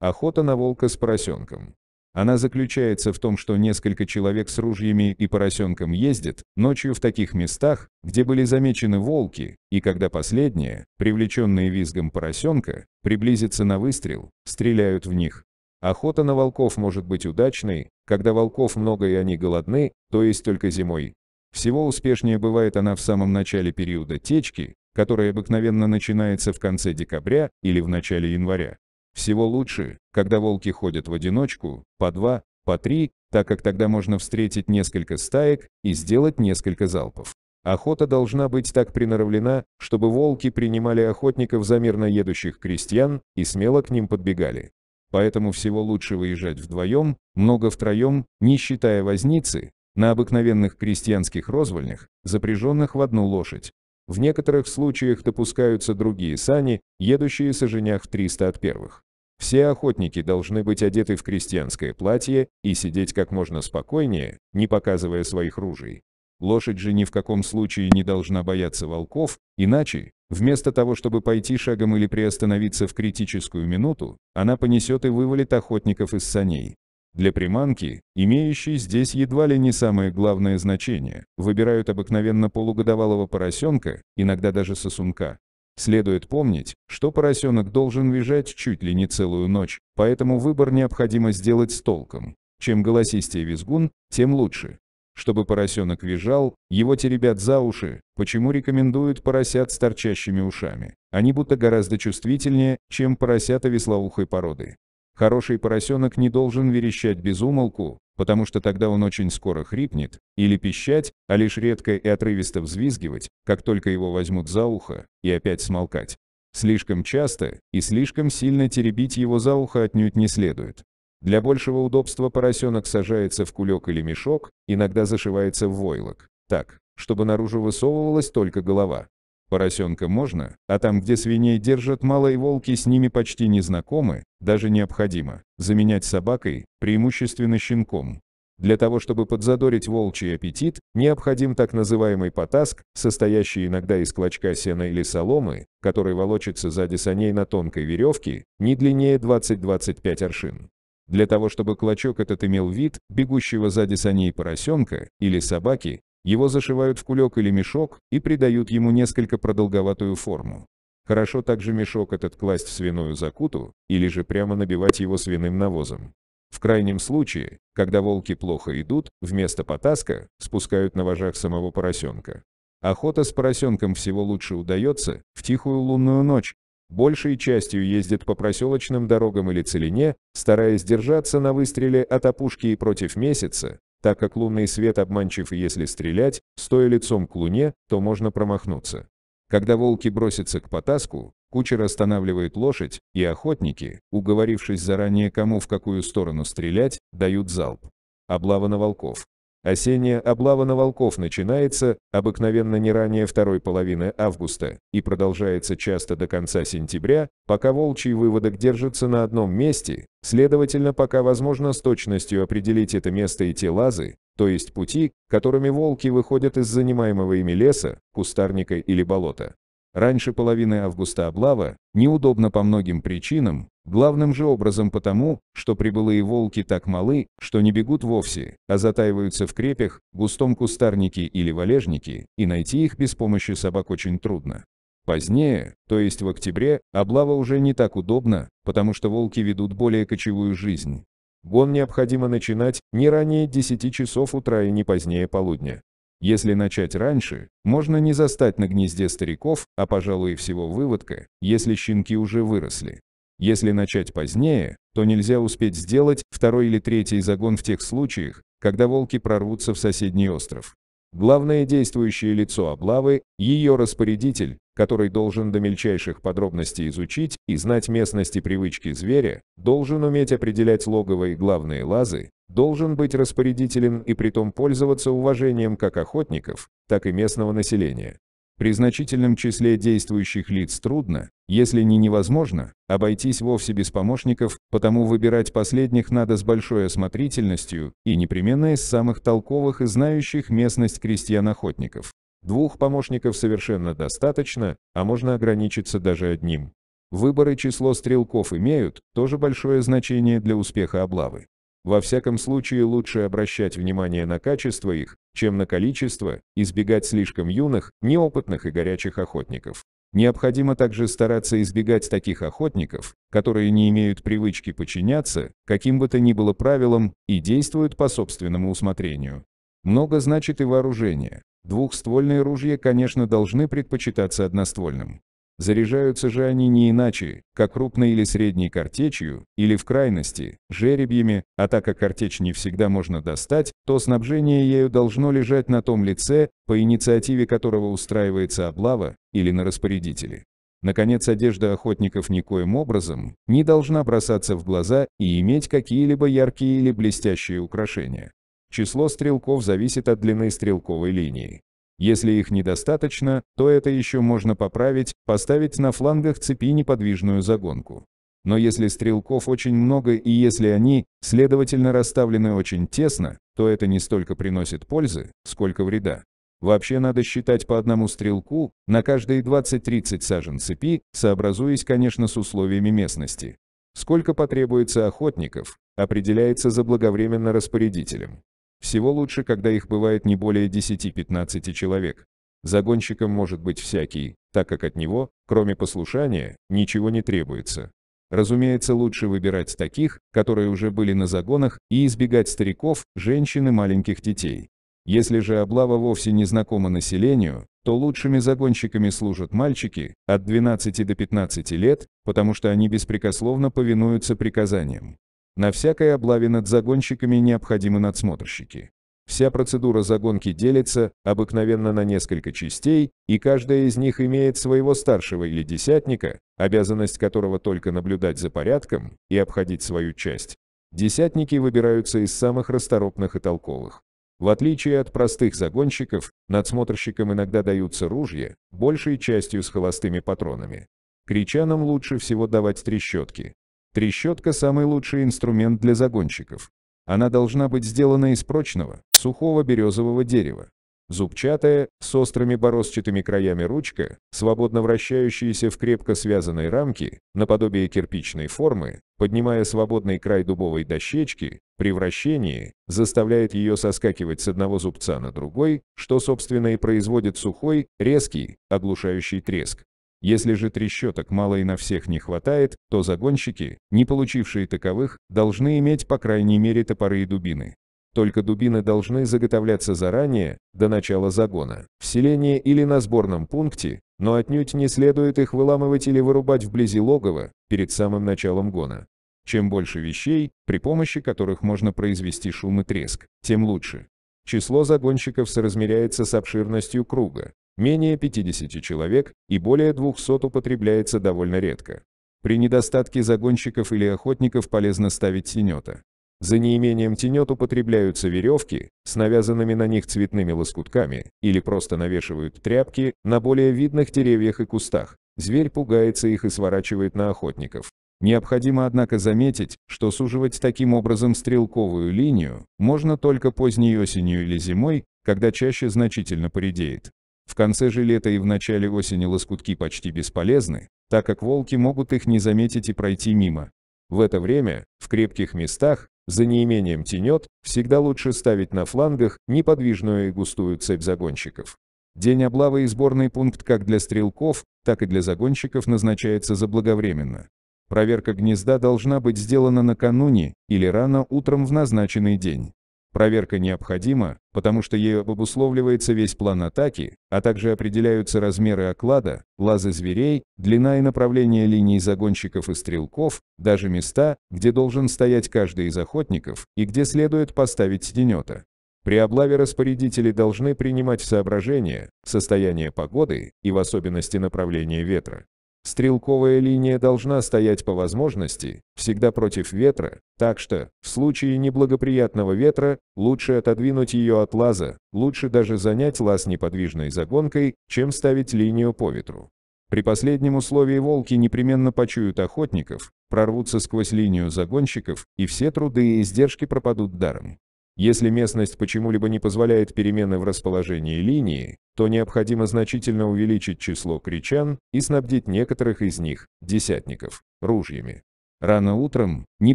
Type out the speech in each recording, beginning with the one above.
Охота на волка с поросенком. Она заключается в том, что несколько человек с ружьями и поросенком ездят ночью в таких местах, где были замечены волки, и когда последние, привлеченные визгом поросенка, приблизятся на выстрел, стреляют в них. Охота на волков может быть удачной, когда волков много и они голодны, то есть только зимой. Всего успешнее бывает она в самом начале периода течки, которая обыкновенно начинается в конце декабря или в начале января. Всего лучше, когда волки ходят в одиночку, по два, по три, так как тогда можно встретить несколько стаек и сделать несколько залпов. Охота должна быть так приноровлена, чтобы волки принимали охотников за мирно едущих крестьян и смело к ним подбегали. Поэтому всего лучше выезжать вдвоем, много втроем, не считая возницы, на обыкновенных крестьянских розвольнях, запряженных в одну лошадь. В некоторых случаях допускаются другие сани, едущие с женях 300 от первых. Все охотники должны быть одеты в крестьянское платье и сидеть как можно спокойнее, не показывая своих ружей. Лошадь же ни в каком случае не должна бояться волков, иначе, вместо того, чтобы пойти шагом или приостановиться в критическую минуту, она понесет и вывалит охотников из саней. Для приманки, имеющей здесь едва ли не самое главное значение, выбирают обыкновенно полугодовалого поросенка, иногда даже сосунка. Следует помнить, что поросенок должен лежать чуть ли не целую ночь, поэтому выбор необходимо сделать с толком. Чем голосистее визгун, тем лучше. Чтобы поросенок визжал, его теребят за уши, почему рекомендуют поросят с торчащими ушами. Они будто гораздо чувствительнее, чем поросята веслоухой породы. Хороший поросенок не должен верещать без умолку, потому что тогда он очень скоро хрипнет, или пищать, а лишь редко и отрывисто взвизгивать, как только его возьмут за ухо, и опять смолкать. Слишком часто и слишком сильно теребить его за ухо отнюдь не следует. Для большего удобства поросенок сажается в кулек или мешок, иногда зашивается в войлок, так, чтобы наружу высовывалась только голова. Поросенка можно, а там, где свиней держат мало и волки с ними почти не знакомы, даже необходимо, заменять собакой, преимущественно щенком. Для того, чтобы подзадорить волчий аппетит, необходим так называемый потаск, состоящий иногда из клочка сена или соломы, который волочится сзади саней на тонкой веревке, не длиннее 20-25 аршин. Для того, чтобы клочок этот имел вид бегущего сзади саней поросенка или собаки, его зашивают в кулек или мешок и придают ему несколько продолговатую форму. Хорошо также мешок этот класть в свиную закуту, или же прямо набивать его свиным навозом. В крайнем случае, когда волки плохо идут, вместо потаска спускают на вожах самого поросенка. Охота с поросенком всего лучше удается в тихую лунную ночь. Большей частью ездят по проселочным дорогам или целине, стараясь держаться на выстреле от опушки и против месяца, так как лунный свет обманчив и если стрелять, стоя лицом к луне, то можно промахнуться. Когда волки бросятся к потаску, кучер останавливает лошадь, и охотники, уговорившись заранее кому в какую сторону стрелять, дают залп. Облава на волков. Осенняя облава на волков начинается, обыкновенно не ранее второй половины августа, и продолжается часто до конца сентября, пока волчий выводок держится на одном месте, следовательно, пока возможно с точностью определить это место и те лазы, то есть пути, которыми волки выходят из занимаемого ими леса, кустарника или болота. Раньше половины августа облава, неудобно по многим причинам, главным же образом потому, что прибылые волки так малы, что не бегут вовсе, а затаиваются в крепях, густом кустарнике или валежнике, и найти их без помощи собак очень трудно. Позднее, то есть в октябре, облава уже не так удобна, потому что волки ведут более кочевую жизнь. Гон необходимо начинать не ранее 10 часов утра и не позднее полудня. Если начать раньше, можно не застать на гнезде стариков, а пожалуй и всего выводка, если щенки уже выросли. Если начать позднее, то нельзя успеть сделать второй или третий загон в тех случаях, когда волки прорвутся в соседний остров. Главное действующее лицо облавы – ее распорядитель, который должен до мельчайших подробностей изучить и знать местности привычки зверя, должен уметь определять логово и главные лазы, должен быть распорядителен и притом пользоваться уважением как охотников, так и местного населения. При значительном числе действующих лиц трудно, если не невозможно, обойтись вовсе без помощников, потому выбирать последних надо с большой осмотрительностью и непременно из самых толковых и знающих местность крестьян-охотников. Двух помощников совершенно достаточно, а можно ограничиться даже одним. Выборы число стрелков имеют тоже большое значение для успеха облавы. Во всяком случае лучше обращать внимание на качество их, чем на количество, избегать слишком юных, неопытных и горячих охотников. Необходимо также стараться избегать таких охотников, которые не имеют привычки подчиняться каким бы то ни было правилам и действуют по собственному усмотрению. Много значит и вооружение. Двухствольные ружья, конечно, должны предпочитаться одноствольным. Заряжаются же они не иначе, как крупной или средней картечью, или в крайности, жеребьями, а так как картечь не всегда можно достать, то снабжение ею должно лежать на том лице, по инициативе которого устраивается облава, или на распорядителе. Наконец, одежда охотников никоим образом не должна бросаться в глаза и иметь какие-либо яркие или блестящие украшения. Число стрелков зависит от длины стрелковой линии. Если их недостаточно, то это еще можно поправить, поставить на флангах цепи неподвижную загонку. Но если стрелков очень много и если они, следовательно, расставлены очень тесно, то это не столько приносит пользы, сколько вреда. Вообще надо считать по одному стрелку на каждые 20-30 сажен цепи, сообразуясь, конечно, с условиями местности. Сколько потребуется охотников, определяется заблаговременно распорядителем. Всего лучше, когда их бывает не более 10-15 человек. Загонщиком может быть всякий, так как от него, кроме послушания, ничего не требуется. Разумеется, лучше выбирать таких, которые уже были на загонах, и избегать стариков, женщин и маленьких детей. Если же облава вовсе не знакома населению, то лучшими загонщиками служат мальчики от 12 до 15 лет, потому что они беспрекословно повинуются приказаниям. На всякой облаве над загонщиками необходимы надсмотрщики. Вся процедура загонки делится, обыкновенно на несколько частей, и каждая из них имеет своего старшего или десятника, обязанность которого только наблюдать за порядком и обходить свою часть. Десятники выбираются из самых расторопных и толковых. В отличие от простых загонщиков, надсмотрщикам иногда даются ружья, большей частью с холостыми патронами. Кричанам лучше всего давать трещотки, Трещотка – самый лучший инструмент для загонщиков. Она должна быть сделана из прочного, сухого березового дерева. Зубчатая, с острыми бороздчатыми краями ручка, свободно вращающаяся в крепко связанной рамке, наподобие кирпичной формы, поднимая свободный край дубовой дощечки, при вращении, заставляет ее соскакивать с одного зубца на другой, что собственно и производит сухой, резкий, оглушающий треск. Если же трещоток мало и на всех не хватает, то загонщики, не получившие таковых, должны иметь по крайней мере топоры и дубины. Только дубины должны заготовляться заранее, до начала загона, в селении или на сборном пункте, но отнюдь не следует их выламывать или вырубать вблизи логова, перед самым началом гона. Чем больше вещей, при помощи которых можно произвести шум и треск, тем лучше. Число загонщиков соразмеряется с обширностью круга, менее 50 человек и более 200 употребляется довольно редко. При недостатке загонщиков или охотников полезно ставить тенета. За неимением тенет употребляются веревки с навязанными на них цветными лоскутками или просто навешивают тряпки на более видных деревьях и кустах. Зверь пугается их и сворачивает на охотников. Необходимо, однако, заметить, что суживать таким образом стрелковую линию можно только поздней осенью или зимой, когда чаще значительно поредеет. В конце же лета и в начале осени лоскутки почти бесполезны, так как волки могут их не заметить и пройти мимо. В это время, в крепких местах, за неимением тенет, всегда лучше ставить на флангах неподвижную и густую цепь загонщиков. День облавы и сборный пункт как для стрелков, так и для загонщиков назначается заблаговременно. Проверка гнезда должна быть сделана накануне или рано утром в назначенный день. Проверка необходима, потому что ею обусловливается весь план атаки, а также определяются размеры оклада, лазы зверей, длина и направление линий загонщиков и стрелков, даже места, где должен стоять каждый из охотников и где следует поставить сиденета. При облаве распорядители должны принимать в соображение состояние погоды и в особенности направление ветра. Стрелковая линия должна стоять по возможности, всегда против ветра, так что, в случае неблагоприятного ветра, лучше отодвинуть ее от лаза, лучше даже занять лаз неподвижной загонкой, чем ставить линию по ветру. При последнем условии волки непременно почуют охотников, прорвутся сквозь линию загонщиков, и все труды и издержки пропадут даром. Если местность почему-либо не позволяет перемены в расположении линии, то необходимо значительно увеличить число кричан и снабдить некоторых из них, десятников, ружьями. Рано утром, не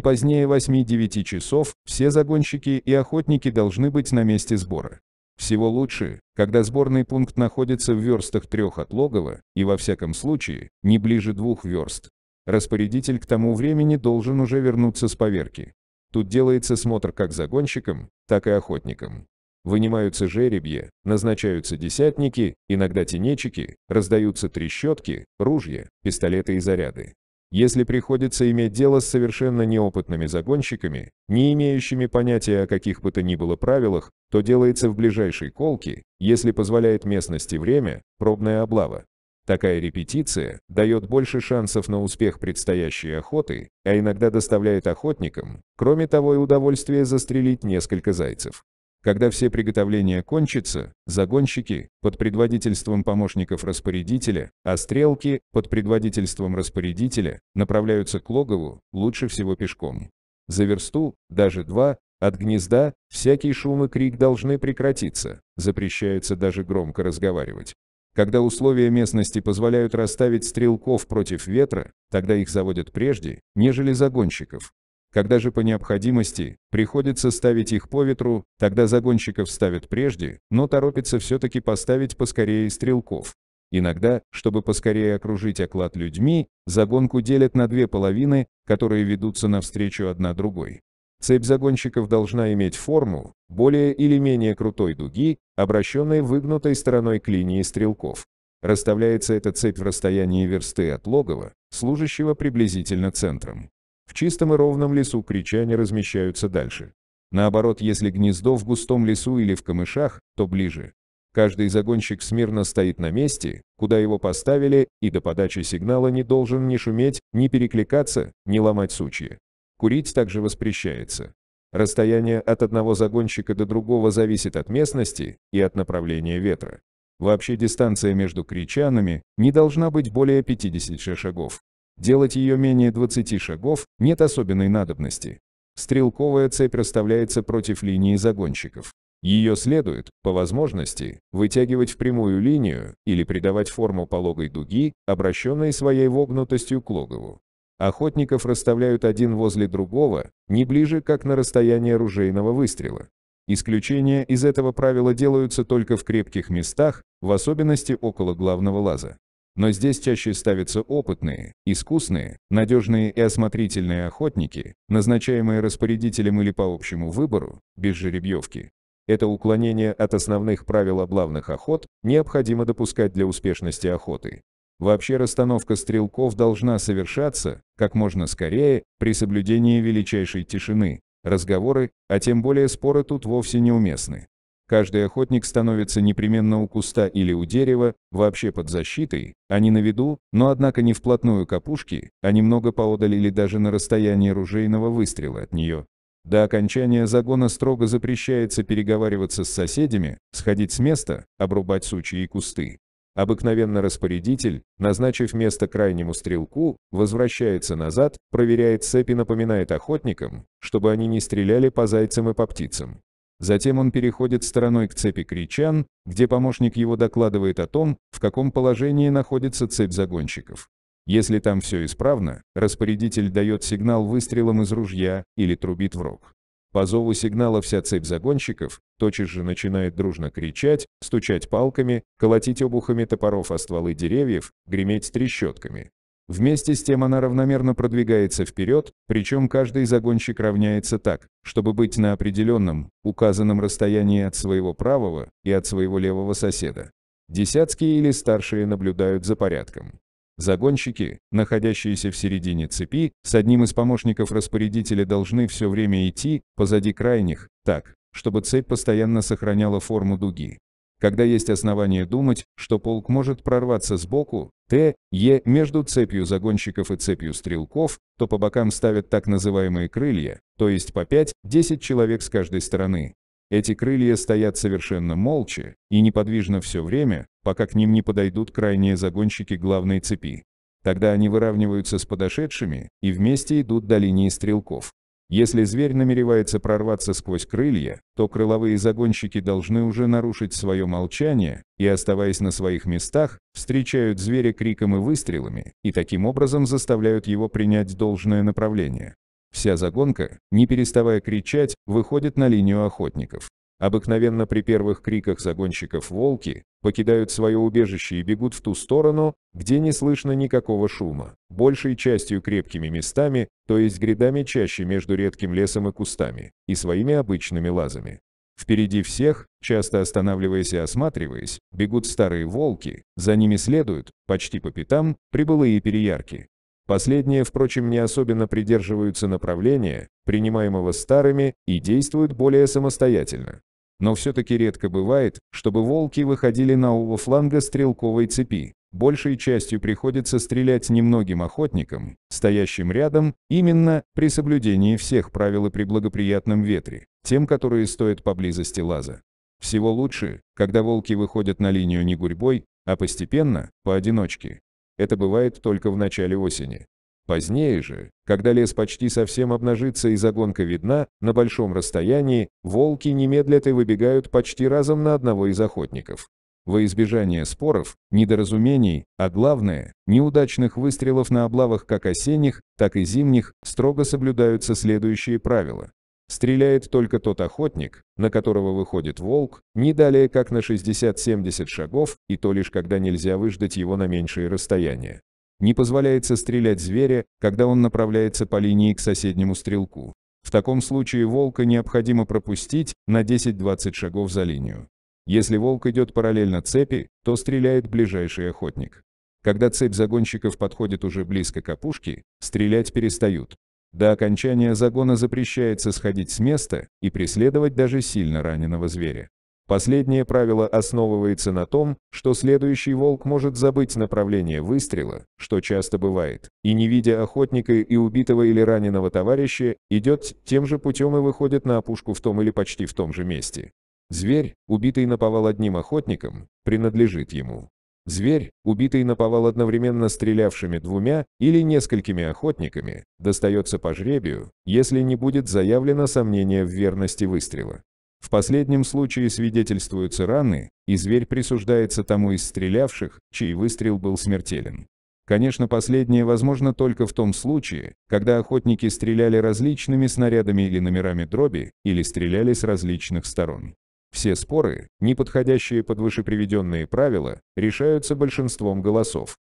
позднее 8-9 часов, все загонщики и охотники должны быть на месте сбора. Всего лучше, когда сборный пункт находится в верстах трех от логова, и во всяком случае, не ближе двух верст. Распорядитель к тому времени должен уже вернуться с поверки. Тут делается смотр как загонщикам, так и охотникам. Вынимаются жеребья, назначаются десятники, иногда тенечики, раздаются трещотки, ружья, пистолеты и заряды. Если приходится иметь дело с совершенно неопытными загонщиками, не имеющими понятия о каких бы то ни было правилах, то делается в ближайшей колке, если позволяет местности время, пробная облава. Такая репетиция дает больше шансов на успех предстоящей охоты, а иногда доставляет охотникам, кроме того и удовольствие застрелить несколько зайцев. Когда все приготовления кончатся, загонщики, под предводительством помощников распорядителя, а стрелки, под предводительством распорядителя, направляются к логову, лучше всего пешком. За версту, даже два, от гнезда, всякий шум и крик должны прекратиться, запрещается даже громко разговаривать. Когда условия местности позволяют расставить стрелков против ветра, тогда их заводят прежде, нежели загонщиков. Когда же по необходимости приходится ставить их по ветру, тогда загонщиков ставят прежде, но торопится все-таки поставить поскорее стрелков. Иногда, чтобы поскорее окружить оклад людьми, загонку делят на две половины, которые ведутся навстречу одна другой. Цепь загонщиков должна иметь форму, более или менее крутой дуги, обращенной выгнутой стороной к линии стрелков. Расставляется эта цепь в расстоянии версты от логова, служащего приблизительно центром. В чистом и ровном лесу кричане размещаются дальше. Наоборот, если гнездо в густом лесу или в камышах, то ближе. Каждый загонщик смирно стоит на месте, куда его поставили, и до подачи сигнала не должен ни шуметь, ни перекликаться, ни ломать сучья. Курить также воспрещается. Расстояние от одного загонщика до другого зависит от местности и от направления ветра. Вообще дистанция между кричанами не должна быть более 56 шагов. Делать ее менее 20 шагов нет особенной надобности. Стрелковая цепь расставляется против линии загонщиков. Ее следует, по возможности, вытягивать в прямую линию или придавать форму пологой дуги, обращенной своей вогнутостью к логову. Охотников расставляют один возле другого, не ближе, как на расстояние оружейного выстрела. Исключения из этого правила делаются только в крепких местах, в особенности около главного лаза. Но здесь чаще ставятся опытные, искусные, надежные и осмотрительные охотники, назначаемые распорядителем или по общему выбору, без жеребьевки. Это уклонение от основных правил облавных охот необходимо допускать для успешности охоты. Вообще расстановка стрелков должна совершаться, как можно скорее, при соблюдении величайшей тишины. Разговоры, а тем более споры тут вовсе неуместны. Каждый охотник становится непременно у куста или у дерева, вообще под защитой, а не на виду, но однако не вплотную к опушке, а немного поодаль или даже на расстоянии ружейного выстрела от нее. До окончания загона строго запрещается переговариваться с соседями, сходить с места, обрубать сучьи и кусты. Обыкновенно распорядитель, назначив место крайнему стрелку, возвращается назад, проверяет цепи, напоминает охотникам, чтобы они не стреляли по зайцам и по птицам. Затем он переходит стороной к цепи кричан, где помощник его докладывает о том, в каком положении находится цепь загонщиков. Если там все исправно, распорядитель дает сигнал выстрелом из ружья или трубит в рог. По зову сигнала вся цепь загонщиков тотчас же начинает дружно кричать, стучать палками, колотить обухами топоров о стволы деревьев, греметь трещотками. Вместе с тем она равномерно продвигается вперед, причем каждый загонщик равняется так, чтобы быть на определенном, указанном расстоянии от своего правого и от своего левого соседа. Десятские или старшие наблюдают за порядком. Загонщики, находящиеся в середине цепи, с одним из помощников распорядителя должны все время идти позади крайних, так, чтобы цепь постоянно сохраняла форму дуги. Когда есть основания думать, что полк может прорваться сбоку, Т, Е, между цепью загонщиков и цепью стрелков, то по бокам ставят так называемые крылья, то есть по 5-10 человек с каждой стороны. Эти крылья стоят совершенно молча и неподвижно все время, пока к ним не подойдут крайние загонщики главной цепи. Тогда они выравниваются с подошедшими и вместе идут до линии стрелков. Если зверь намеревается прорваться сквозь крылья, то крыловые загонщики должны уже нарушить свое молчание и, оставаясь на своих местах, встречают зверя криком и выстрелами и таким образом заставляют его принять должное направление. Вся загонка, не переставая кричать, выходит на линию охотников. Обыкновенно при первых криках загонщиков волки покидают свое убежище и бегут в ту сторону, где не слышно никакого шума, большей частью крепкими местами, то есть грядами чаще между редким лесом и кустами, и своими обычными лазами. Впереди всех, часто останавливаясь и осматриваясь, бегут старые волки, за ними следуют, почти по пятам, прибылые переярки. Последние, впрочем, не особенно придерживаются направления, принимаемого старыми, и действуют более самостоятельно. Но все-таки редко бывает, чтобы волки выходили на оба фланга стрелковой цепи. Большей частью приходится стрелять немногим охотникам, стоящим рядом, именно при соблюдении всех правил и при благоприятном ветре, тем, которые стоят поблизости лаза. Всего лучше, когда волки выходят на линию не гурьбой, а постепенно, поодиночке. Это бывает только в начале осени. Позднее же, когда лес почти совсем обнажится и загонка видна, на большом расстоянии, волки немедленно выбегают почти разом на одного из охотников. Во избежание споров, недоразумений, а главное, неудачных выстрелов на облавах как осенних, так и зимних, строго соблюдаются следующие правила. Стреляет только тот охотник, на которого выходит волк, не далее как на 60-70 шагов, и то лишь когда нельзя выждать его на меньшие расстояния. Не позволяется стрелять зверя, когда он направляется по линии к соседнему стрелку. В таком случае волка необходимо пропустить на 10-20 шагов за линию. Если волк идет параллельно цепи, то стреляет ближайший охотник. Когда цепь загонщиков подходит уже близко к опушке, стрелять перестают. До окончания загона запрещается сходить с места и преследовать даже сильно раненого зверя. Последнее правило основывается на том, что следующий волк может забыть направление выстрела, что часто бывает, и не видя охотника и убитого или раненого товарища, идет тем же путем и выходит на опушку в том или почти в том же месте. Зверь, убитый наповал одним охотником, принадлежит ему. Зверь, убитый наповал одновременно стрелявшими двумя или несколькими охотниками, достается по жребию, если не будет заявлено сомнение в верности выстрела. В последнем случае свидетельствуются раны, и зверь присуждается тому из стрелявших, чей выстрел был смертелен. Конечно, последнее возможно только в том случае, когда охотники стреляли различными снарядами или номерами дроби, или стреляли с различных сторон. Все споры, не подходящие под вышеприведенные правила, решаются большинством голосов.